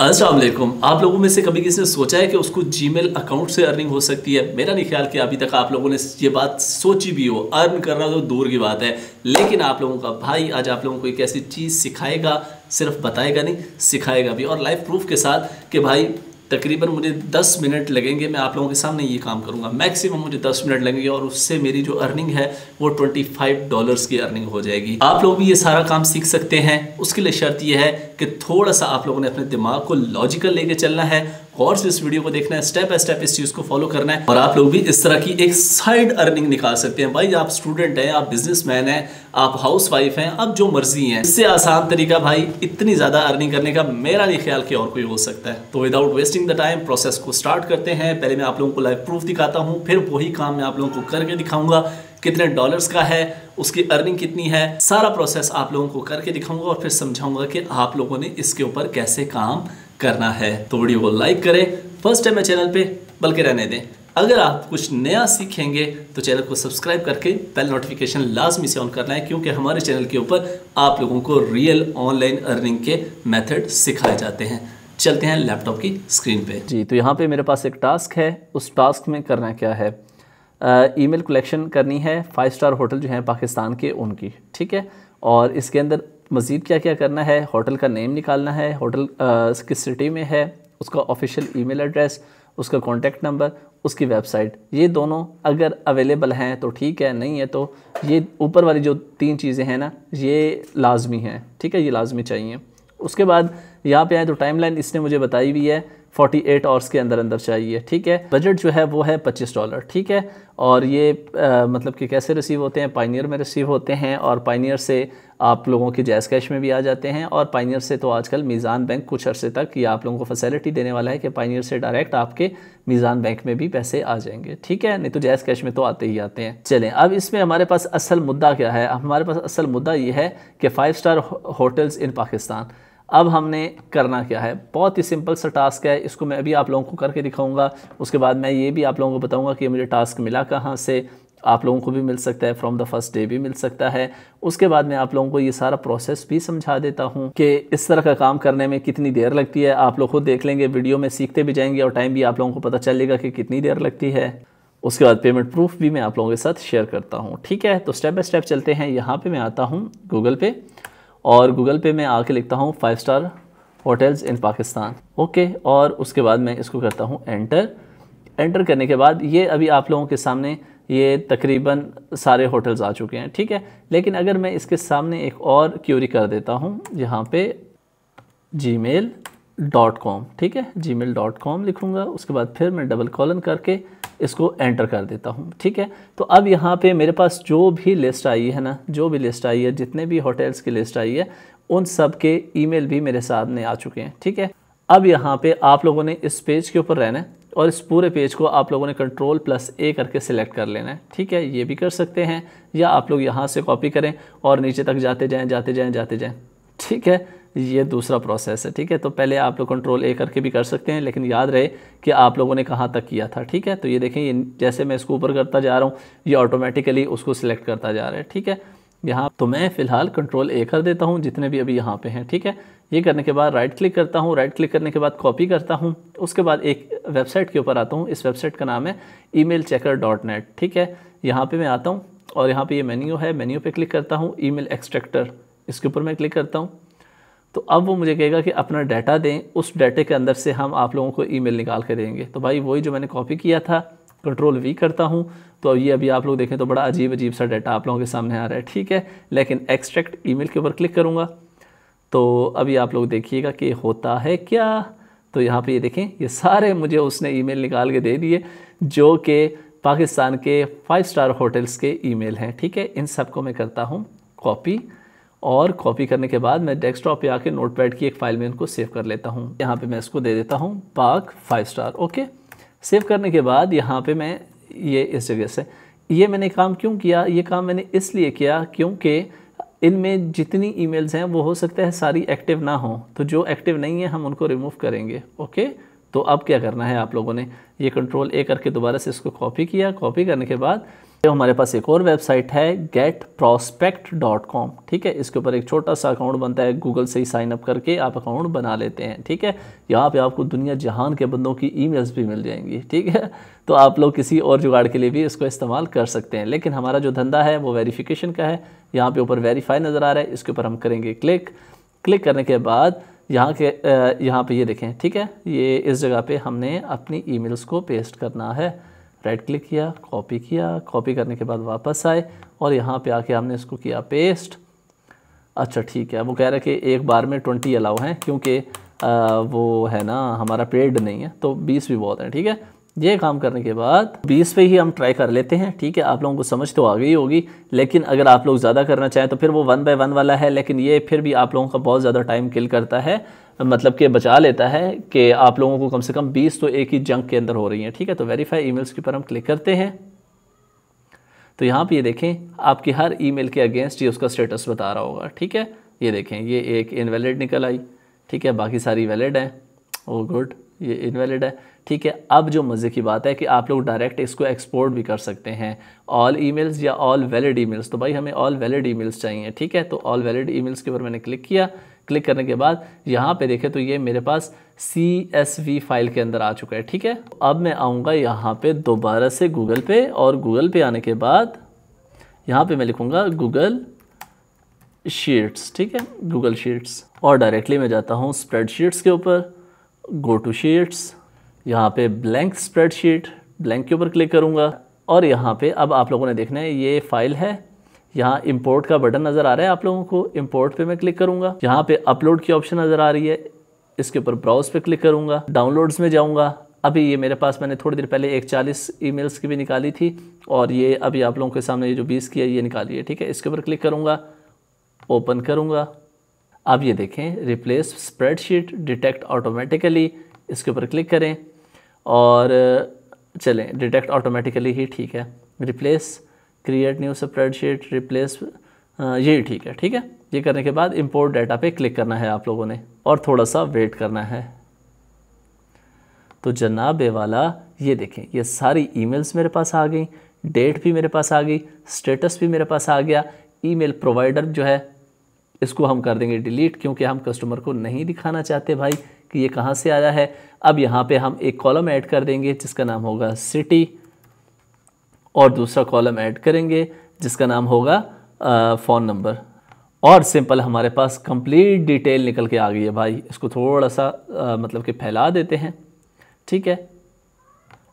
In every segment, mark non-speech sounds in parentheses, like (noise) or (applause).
असलम आप लोगों में से कभी किसी ने सोचा है कि उसको मेल अकाउंट से अर्निंग हो सकती है मेरा नहीं ख्याल कि अभी तक आप लोगों ने ये बात सोची भी हो अर्न करना तो दूर की बात है लेकिन आप लोगों का भाई आज आप लोगों को एक ऐसी चीज़ सिखाएगा सिर्फ बताएगा नहीं सिखाएगा भी और लाइफ प्रूफ के साथ कि भाई तकरीबन मुझे 10 मिनट लगेंगे मैं आप लोगों के सामने ये काम करूँगा मैक्सिमम मुझे 10 मिनट लगेंगे और उससे मेरी जो अर्निंग है वो 25 डॉलर्स की अर्निंग हो जाएगी आप लोग भी ये सारा काम सीख सकते हैं उसके लिए शर्त यह है कि थोड़ा सा आप लोगों ने अपने दिमाग को लॉजिकल लेके चलना है और से इस वीडियो को देखना है स्टेप बाय स्टेप इस चीज़ को फॉलो करना है और आप लोग भी इस तरह की एक साइड अर्निंग निकाल सकते हैं भाई आप स्टूडेंट हैं आप बिजनेसमैन हैं आप हाउस वाइफ हैं आप जो मर्जी हैं इससे आसान तरीका भाई इतनी ज़्यादा अर्निंग करने का मेरा नहीं ख्याल कि और कोई हो सकता है तो without wasting the time process को स्टार्ट करते हैं पहले मैं आप लोगों को लाइव प्रूफ दिखाता हूँ फिर वही काम मैं आप लोगों को करके दिखाऊंगा कितने डॉलर्स का है उसकी अर्निंग कितनी है सारा प्रोसेस आप लोगों को करके दिखाऊंगा और फिर समझाऊंगा कि आप लोगों ने इसके ऊपर कैसे काम करना है तो वीडियो को लाइक करें फर्स्ट टाइम है चैनल पे बल्कि रहने दें अगर आप कुछ नया सीखेंगे तो चैनल को सब्सक्राइब करके बेल नोटिफिकेशन लाजमी से ऑन करना है क्योंकि हमारे चैनल के ऊपर आप लोगों को रियल ऑनलाइन अर्निंग के मेथड सिखाए जाते हैं चलते हैं लैपटॉप की स्क्रीन पे जी तो यहाँ पे मेरे पास एक टास्क है उस टास्क में करना क्या है ईमेल कलेक्शन करनी है फाइव स्टार होटल जो हैं पाकिस्तान के उनकी ठीक है और इसके अंदर मज़ीद क्या क्या करना है होटल का नेम निकालना है होटल किस सिटी में है उसका ऑफिशियल ईमेल एड्रेस उसका कॉन्टेक्ट नंबर उसकी वेबसाइट ये दोनों अगर अवेलेबल हैं तो ठीक है नहीं है तो ये ऊपर वाली जो तीन चीज़ें हैं ना ये लाजमी हैं ठीक है ये लाजमी चाहिए उसके बाद यहाँ पे आए तो टाइमलाइन इसने मुझे बताई हुई है 48 एट आवर्स के अंदर अंदर चाहिए ठीक है बजट जो है वो है 25 डॉलर ठीक है और ये आ, मतलब कि कैसे रिसीव होते हैं पाइनियर में रिसीव होते हैं और पाइनियर से आप लोगों के जैस कैश में भी आ जाते हैं और पाइनियर से तो आजकल मीज़ान बैंक कुछ अरसे तक ये आप लोगों को फैसिलिटी देने वाला है कि पाइनियर से डायरेक्ट आपके मीज़ान बैंक में भी पैसे आ जाएंगे ठीक है नहीं तो जैस कैश में तो आते ही आते हैं चलें अब इसमें हमारे पास असल मुद्दा क्या है हमारे पास असल मुद्दा ये है कि five star hotels in Pakistan अब हमने करना क्या है बहुत ही सिंपल सा टास्क है इसको मैं अभी आप लोगों को करके दिखाऊंगा उसके बाद मैं ये भी आप लोगों को बताऊंगा कि मुझे टास्क मिला कहाँ से आप लोगों को भी मिल सकता है फ्रॉम द फर्स्ट डे भी मिल सकता है उसके बाद में आप लोगों को ये सारा प्रोसेस भी समझा देता हूँ कि इस तरह का काम करने में कितनी देर लगती है आप लोग खुद देख लेंगे वीडियो में सीखते भी जाएंगे और टाइम भी आप लोगों को पता चलेगा कि कितनी देर लगती है उसके बाद पेमेंट प्रूफ भी मैं आप लोगों के साथ शेयर करता हूँ ठीक है तो स्टेप बाय स्टेप चलते हैं यहाँ पर मैं आता हूँ गूगल पे और गूगल पे मैं आके लिखता हूँ five star hotels in Pakistan okay और उसके बाद मैं इसको करता हूँ एंटर एंटर करने के बाद ये अभी आप लोगों के सामने ये तकरीबन सारे होटल्स आ चुके हैं ठीक है लेकिन अगर मैं इसके सामने एक और क्यूरी कर देता हूँ यहाँ पे जी मेल डॉट कॉम ठीक है जी मेल डॉट कॉम लिखूँगा उसके बाद फिर मैं डबल कॉलन करके इसको एंटर कर देता हूँ ठीक है तो अब यहाँ पे मेरे पास जो भी लिस्ट आई है ना जो भी लिस्ट आई है जितने भी होटल्स की लिस्ट आई है उन सब के ई भी मेरे सामने आ चुके हैं ठीक है अब यहाँ पे आप लोगों ने इस पेज के ऊपर रहना है और इस पूरे पेज को आप लोगों ने कंट्रोल प्लस ए करके सिलेक्ट कर लेना है ठीक है ये भी कर सकते हैं या आप लोग यहाँ से कॉपी करें और नीचे तक जाते जाएँ जाते जाएँ जाते जाएँ ठीक है ये दूसरा प्रोसेस है ठीक है तो पहले आप लोग कंट्रोल ए करके भी कर सकते हैं लेकिन याद रहे कि आप लोगों ने कहाँ तक किया था ठीक है तो ये देखें ये जैसे मैं इसको ऊपर करता जा रहा हूँ ये ऑटोमेटिकली उसको सिलेक्ट करता जा रहा है ठीक है यहाँ तो मैं फ़िलहाल कंट्रोल ए कर देता हूँ जितने भी अभी यहाँ पे हैं ठीक है ये करने के बाद राइट क्लिक करता हूँ राइट क्लिक करने के बाद कॉपी करता हूँ उसके बाद एक वेबसाइट के ऊपर आता हूँ इस वेबसाइट का नाम है ई चेकर डॉट नेट ठीक है यहाँ पर मैं आता हूँ और यहाँ पे ये मेन्यू है मेन्यू पे क्लिक करता हूँ ई मेल एक्सट्रैक्टर इसके ऊपर मैं क्लिक करता हूँ तो अब वो मुझे कहेगा कि अपना डाटा दें उस डाटे के अंदर से हम आप लोगों को मेल निकाल के देंगे तो भाई वही जो मैंने कॉपी किया था कंट्रोल वी करता हूँ तो ये अभी आप लोग देखें तो बड़ा अजीब अजीब सा डाटा आप लोगों के सामने आ रहा है ठीक है लेकिन एक्सट्रैक्ट मेल के ऊपर क्लिक करूँगा तो अभी आप लोग देखिएगा कि होता है क्या तो यहाँ पे ये देखें ये सारे मुझे उसने ईमेल निकाल के दे दिए जो कि पाकिस्तान के फाइव स्टार होटल्स के ईमेल हैं ठीक है इन सब को मैं करता हूँ कॉपी और कॉपी करने के बाद मैं डेस्कटॉप पे आके नोटपैड की एक फ़ाइल में इनको सेव कर लेता हूँ यहाँ पे मैं इसको दे देता हूँ पाक फाइव स्टार ओके सेव करने के बाद यहाँ पर मैं ये इस जगह से ये मैंने काम क्यों किया ये काम मैंने इसलिए किया क्योंकि इनमें जितनी ईमेल्स हैं वो हो सकता है सारी एक्टिव ना हो तो जो एक्टिव नहीं है हम उनको रिमूव करेंगे ओके तो अब क्या करना है आप लोगों ने ये कंट्रोल ए करके दोबारा से इसको कॉपी किया कॉपी करने के बाद तो हमारे पास एक और वेबसाइट है गेट प्रोस्पेक्ट डॉट कॉम ठीक है इसके ऊपर एक छोटा सा अकाउंट बनता है गूगल से ही साइन अप करके आप अकाउंट बना लेते हैं ठीक है यहाँ पे आपको दुनिया जहान के बंदों की ईमेल्स भी मिल जाएंगी ठीक है तो आप लोग किसी और जुगाड़ के लिए भी इसको इस्तेमाल कर सकते हैं लेकिन हमारा जो धंधा है वो वेरीफिकेशन का है यहाँ पे ऊपर वेरीफाई नज़र आ रहा है इसके ऊपर हम करेंगे क्लिक क्लिक करने के बाद यहाँ के यहाँ पर ये देखें ठीक है ये इस जगह पर हमने अपनी मेल्स को पेस्ट करना है राइट क्लिक किया कॉपी किया कॉपी करने के बाद वापस आए और यहाँ पे आके हमने इसको किया पेस्ट अच्छा ठीक है वो कह रहा है कि एक बार में ट्वेंटी अलाउ हैं क्योंकि वो है ना हमारा पेड नहीं है तो बीस भी बहुत हैं ठीक है ये काम करने के बाद 20 पे ही हम ट्राई कर लेते हैं ठीक है आप लोगों को समझ तो आ गई होगी लेकिन अगर आप लोग ज़्यादा करना चाहें तो फिर वो वन बाय वन वाला है लेकिन ये फिर भी आप लोगों का बहुत ज़्यादा टाइम किल करता है मतलब कि बचा लेता है कि आप लोगों को कम से कम 20 तो एक ही जंक के अंदर हो रही हैं ठीक है तो वेरीफाई ईमेल्स के ऊपर हम क्लिक करते हैं तो यहाँ पे ये देखें आपकी हर ईमेल के अगेंस्ट ये उसका स्टेटस बता रहा होगा ठीक है ये देखें ये एक इनवैलिड निकल आई ठीक है बाकी सारी वैलिड है ओ गुड ये इनवैलिड है ठीक है अब जो मज़े की बात है कि आप लोग डायरेक्ट इसको एक्सपोर्ट भी कर सकते हैं ऑल ईमेल्स या ऑल वैलिड ईमेल्स तो भाई हमें ऑल वैलिड ईमेल्स चाहिए ठीक है तो ऑल वैलिड ईमेल्स के ऊपर मैंने क्लिक किया क्लिक करने के बाद यहाँ पे देखें तो ये मेरे पास सी एस वी फाइल के अंदर आ चुका है ठीक है अब मैं आऊँगा यहाँ पे दोबारा से गूगल पे और गूगल पे आने के बाद यहाँ पे मैं लिखूँगा गूगल शीट्स ठीक है गूगल शीट्स और डायरेक्टली मैं जाता हूँ स्प्रेड शीट्स के ऊपर गो टू शीट्स यहाँ पे ब्लैंक स्प्रेडशीट ब्लैंक के ऊपर क्लिक करूँगा और यहाँ पे अब आप लोगों ने देखना है ये फाइल है यहाँ इंपोर्ट का बटन नज़र आ रहा है आप लोगों को इंपोर्ट पे मैं क्लिक करूँगा यहाँ पे अपलोड की ऑप्शन नज़र आ रही है इसके ऊपर ब्राउज पे क्लिक करूँगा डाउनलोड्स में जाऊँगा अभी ये मेरे पास मैंने थोड़ी देर पहले एक चालीस मेल्स की भी निकाली थी और ये अभी आप लोगों के सामने ये जो बीस की है ये निकाली है ठीक है इसके ऊपर क्लिक करूँगा ओपन करूँगा अब ये देखें रिप्लेस स्प्रेडशीट डिटेक्ट ऑटोमेटिकली इसके ऊपर क्लिक करें और चलें डिटेक्ट ऑटोमेटिकली ही ठीक है replace create new spreadsheet replace ये ठीक है ठीक है ये करने के बाद इंपोर्ट डाटा पे क्लिक करना है आप लोगों ने और थोड़ा सा वेट करना है तो जनाबे वाला ये देखें ये सारी ईमेल्स मेरे पास आ गई डेट भी मेरे पास आ गई स्टेटस भी मेरे पास आ गया ईमेल प्रोवाइडर जो है इसको हम कर देंगे डिलीट क्योंकि हम कस्टमर को नहीं दिखाना चाहते भाई कि ये कहाँ से आया है अब यहाँ पे हम एक कॉलम ऐड कर देंगे जिसका नाम होगा सिटी और दूसरा कॉलम ऐड करेंगे जिसका नाम होगा फ़ोन नंबर और सिंपल हमारे पास कंप्लीट डिटेल निकल के आ गई है भाई इसको थोड़ा सा आ, मतलब कि फैला देते हैं ठीक है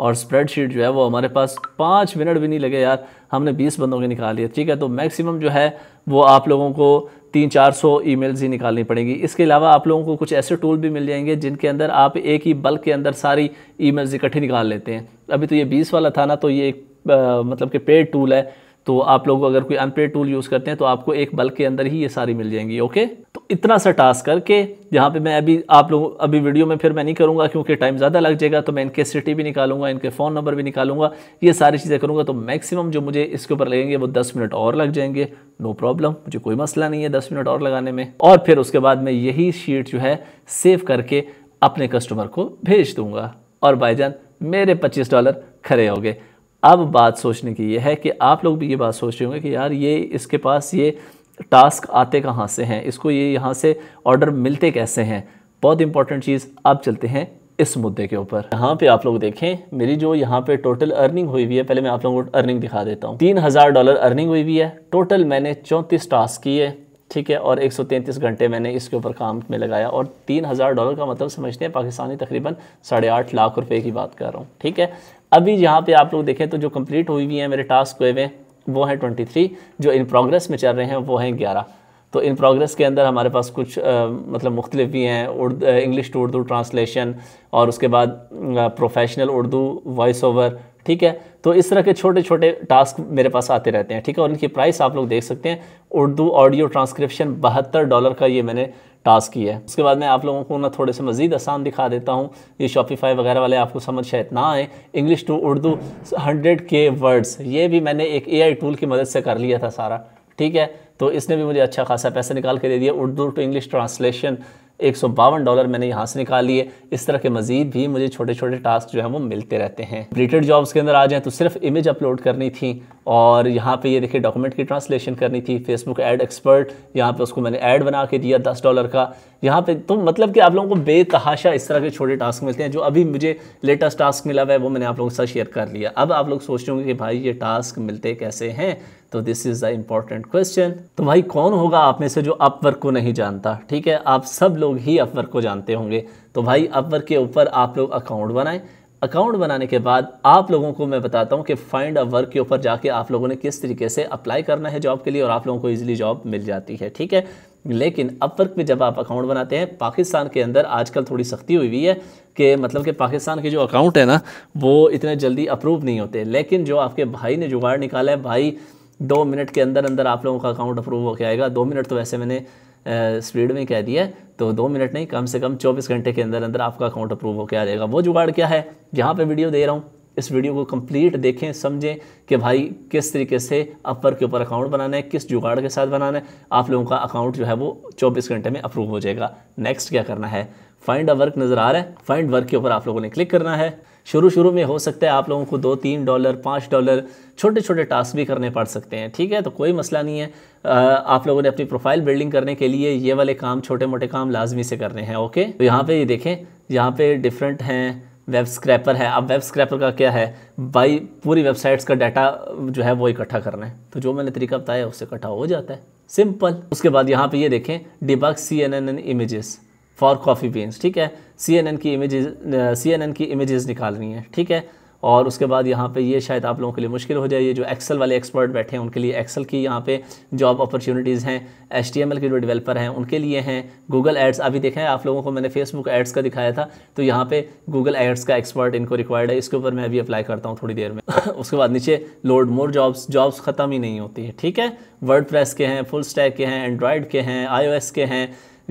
और स्प्रेडशीट जो है वो हमारे पास पाँच मिनट भी नहीं लगे यार हमने बीस बंदों के निकाल लिए ठीक है तो मैक्सिमम जो है वो आप लोगों को तीन चार सौ ई मेल्स ही निकालनी पड़ेंगी इसके अलावा आप लोगों को कुछ ऐसे टूल भी मिल जाएंगे जिनके अंदर आप एक ही बल्क के अंदर सारी ई मेल्स इकट्ठी निकाल लेते हैं अभी तो ये बीस वाला था ना तो ये एक आ, मतलब कि पेड टूल है तो आप लोग अगर कोई अनपेड टूल यूज़ करते हैं तो आपको एक बल्क के अंदर ही ये सारी मिल जाएंगी ओके तो इतना सा टास्क करके यहाँ पे मैं अभी आप लोग अभी वीडियो में फिर मैं नहीं करूँगा क्योंकि टाइम ज़्यादा लग जाएगा तो मैं इनके सिटी भी निकालूंगा इनके फ़ोन नंबर भी निकालूंगा ये सारी चीज़ें करूँगा तो मैक्सिमम जो मुझे इसके ऊपर लगेंगे वो दस मिनट और लग जाएंगे नो प्रॉब्लम मुझे कोई मसला नहीं है दस मिनट और लगाने में और फिर उसके बाद मैं यही शीट जो है सेव करके अपने कस्टमर को भेज दूँगा और भाईजान मेरे पच्चीस डॉलर खड़े हो गए अब बात सोचने की यह है कि आप लोग भी ये बात सोच रहे होंगे कि यार ये इसके पास ये टास्क आते कहाँ से हैं इसको ये यहाँ से ऑर्डर मिलते कैसे हैं बहुत इंपॉर्टेंट चीज़ अब चलते हैं इस मुद्दे के ऊपर यहाँ पे आप लोग देखें मेरी जो यहाँ पे टोटल अर्निंग हुई हुई है पहले मैं आप लोगों को अर्निंग दिखा देता हूँ तीन हज़ार डॉलर अर्निंग हुई हुई है टोटल मैंने चौंतीस टास्क किए ठीक है और 133 घंटे मैंने इसके ऊपर काम में लगाया और 3000 डॉलर का मतलब समझते हैं पाकिस्तानी तकरीबन साढ़े आठ लाख रुपए की बात कर रहा हूँ ठीक है अभी यहाँ पे आप लोग देखें तो जो कंप्लीट हुई हुई हैं मेरे टास्क हुए हुए वो हैं 23 जो इन प्रोग्रेस में चल रहे हैं वो हैं 11 तो इन प्रोग्रेस के अंदर हमारे पास कुछ आ, मतलब मुख्तलिफ भी हैं इंग्लिश टू उर्दू ट्रांसलेशन और उसके बाद प्रोफेशनल उर्दू वॉइस ओवर ठीक है तो इस तरह के छोटे छोटे टास्क मेरे पास आते रहते हैं ठीक है और इनकी प्राइस आप लोग देख सकते हैं उर्दू ऑडियो ट्रांसक्रिप्शन बहत्तर डॉलर का ये मैंने टास्क किया है उसके बाद मैं आप लोगों को ना थोड़े से मजीद आसान दिखा देता हूँ ये शॉपिफाई वगैरह वाले आपको समझ शायद ना आए इंग्लिश टू उर्दू हंड्रेड के वर्ड्स ये भी मैंने एक ए टूल की मदद से कर लिया था सारा ठीक है तो इसने भी मुझे अच्छा खासा पैसा निकाल के दे दिया उर्दू टू इंग्लिश ट्रांसलेशन एक डॉलर मैंने यहाँ से निकाल लिए इस तरह के मजीद भी मुझे छोटे छोटे टास्क जो है वो मिलते रहते हैं ब्रिटेड जॉब्स के अंदर आ जाएँ तो सिर्फ इमेज अपलोड करनी थी और यहाँ पे ये देखिए डॉक्यूमेंट की ट्रांसलेशन करनी थी फेसबुक एड एक्सपर्ट यहाँ पे उसको मैंने ऐड बना के दिया दस डॉलर का यहाँ पे तो मतलब कि आप लोगों को बेतहाशा इस तरह के छोटे टास्क मिलते हैं जो अभी मुझे लेटेस्ट टास्क मिला हुआ है वो मैंने आप लोगों के साथ शेयर कर लिया अब आप लोग सोच रहे होंगे कि भाई ये टास्क मिलते कैसे हैं तो this is the important question तो भाई कौन होगा आप में से जो अपवर्क को नहीं जानता ठीक है आप सब लोग ही अपवर्क को जानते होंगे तो भाई अपवर्क के ऊपर आप लोग अकाउंट बनाएं अकाउंट बनाने के बाद आप लोगों को मैं बताता हूँ कि फाइंड अ वर्क के ऊपर जाके आप लोगों ने किस तरीके से अप्लाई करना है जॉब के लिए और आप लोगों को इजीली जॉब मिल जाती है ठीक है लेकिन अपवर्क में जब आप अकाउंट बनाते हैं पाकिस्तान के अंदर आजकल थोड़ी सख्ती हुई हुई है कि मतलब कि पाकिस्तान के जो अकाउंट है ना वो इतने जल्दी अप्रूव नहीं होते लेकिन जो आपके भाई ने जुगाड़ निकाला है भाई दो मिनट के अंदर अंदर आप लोगों का अकाउंट अप्रूव होकर आएगा दो मिनट तो वैसे मैंने स्पीड में कह दिया है तो दो मिनट नहीं कम से कम चौबीस घंटे के अंदर अंदर आपका अकाउंट अप्रूव होकर आ जाएगा वो जुगाड़ क्या है यहाँ पर वीडियो दे रहा हूँ इस वीडियो को कंप्लीट देखें समझें कि भाई किस तरीके से अपर के ऊपर अकाउंट बनाना है किस जुगाड़ के साथ बनाना है आप लोगों का अकाउंट जो है वो 24 घंटे में अप्रूव हो जाएगा नेक्स्ट क्या करना है फाइंड अ वर्क नज़र आ रहा है फाइंड वर्क के ऊपर आप लोगों ने क्लिक करना है शुरू शुरू में हो सकता है आप लोगों को दो तीन डॉलर पाँच डॉलर छोटे छोटे टास्क भी करने पड़ सकते हैं ठीक है तो कोई मसला नहीं है आप लोगों ने अपनी प्रोफाइल बिल्डिंग करने के लिए ये वाले काम छोटे मोटे काम लाजमी से करने हैं ओके तो यहाँ पर ये देखें यहाँ पर डिफरेंट हैं वेब स्क्रैपर है अब वेब स्क्रैपर का क्या है बाई पूरी वेबसाइट्स का डाटा जो है वो इकट्ठा करना है तो जो मैंने तरीका बताया उससे इकट्ठा हो जाता है सिंपल उसके बाद यहाँ पे ये देखें डिबक C N N N images for coffee beans ठीक है सी एन एन की इमेज सी एन एन की इमेज़ निकाल रही हैं ठीक है और उसके बाद यहाँ पे ये शायद आप लोगों के लिए मुश्किल हो जाए ये जो एक्सेल वाले एक्सपर्ट बैठे हैं उनके लिए एक्सेल की यहाँ पे जॉब अपॉर्चुनिटीज़ हैं एच के जो डेवलपर हैं उनके लिए हैं गूगल एड्स अभी देखें आप लोगों को मैंने फेसबुक एड्स का दिखाया था तो यहाँ पे गूगल एड्स का एक्सपर्ट इनको रिक्वायर्ड है इसके ऊपर मैं अभी अप्लाई करता हूँ थोड़ी देर में (laughs) उसके बाद नीचे लोड मोर जॉब्स जॉब्स ख़त्म ही नहीं होती है ठीक है वर्ड के हैं फुल स्टैक के हैं एंड्रॉयड के हैं आई के हैं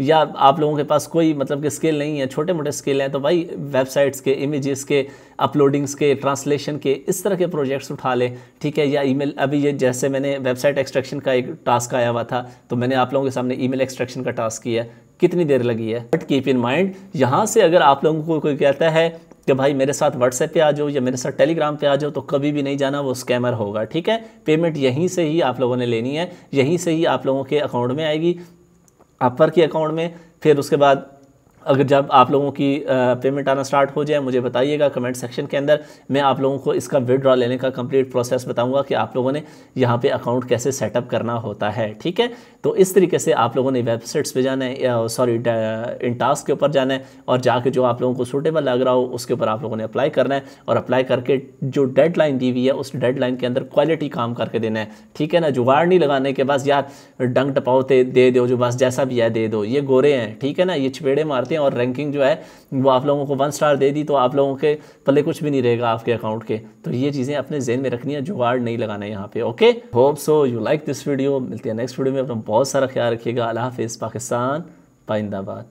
या आप लोगों के पास कोई मतलब कि स्किल नहीं है छोटे मोटे स्किल हैं तो भाई वेबसाइट्स के इमेजेस के अपलोडिंग्स के ट्रांसलेशन के इस तरह के प्रोजेक्ट्स उठा लें ठीक है या ईमेल अभी ये जैसे मैंने वेबसाइट एक्सट्रैक्शन का एक टास्क आया हुआ था तो मैंने आप लोगों के सामने ईमेल एक्सट्रैक्शन का टास्क किया कितनी देर लगी है बट कीप इन माइंड यहाँ से अगर आप लोगों को कोई कहता है कि भाई मेरे साथ व्हाट्सएप पे आ जाओ या मेरे साथ टेलीग्राम पे आ जाओ तो कभी भी नहीं जाना वो स्कैमर होगा ठीक है पेमेंट यहीं से ही आप लोगों ने लेनी है यहीं से ही आप लोगों के अकाउंट में आएगी अपर के अकाउंट में फिर उसके बाद अगर जब आप लोगों की पेमेंट आना स्टार्ट हो जाए मुझे बताइएगा कमेंट सेक्शन के अंदर मैं आप लोगों को इसका विड्रॉ लेने का कंप्लीट प्रोसेस बताऊंगा कि आप लोगों ने यहाँ पे अकाउंट कैसे सेटअप करना होता है ठीक है तो इस तरीके से आप लोगों ने वेबसाइट्स पे जाना है सॉरी इन टास्क के ऊपर जाना है और जाके जो आप लोगों को सूटेबल लग रहा हो उसके ऊपर आप लोगों ने अप्लाई करना है और अप्लाई करके जो डेडलाइन दी हुई है उस डेडलाइन के अंदर क्वालिटी काम करके देना है ठीक है ना जुगाड़ नहीं लगाने के बस यार डंग टपाओते दे दो जो बस जैसा भी है दे दो ये गोरे हैं ठीक है ना ये छपेड़े मारते डालते हैं और रैंकिंग जो है वो आप लोगों को वन स्टार दे दी तो आप लोगों के पले कुछ भी नहीं रहेगा आपके अकाउंट के तो ये चीज़ें अपने जेन में रखनी है जुगाड़ नहीं लगाना है यहाँ पे okay hope so you like this video मिलती है नेक्स्ट वीडियो में अपना बहुत सारा ख्याल रखिएगा अल्लाह हाफिज़ पाकिस्तान पाइंदाबाद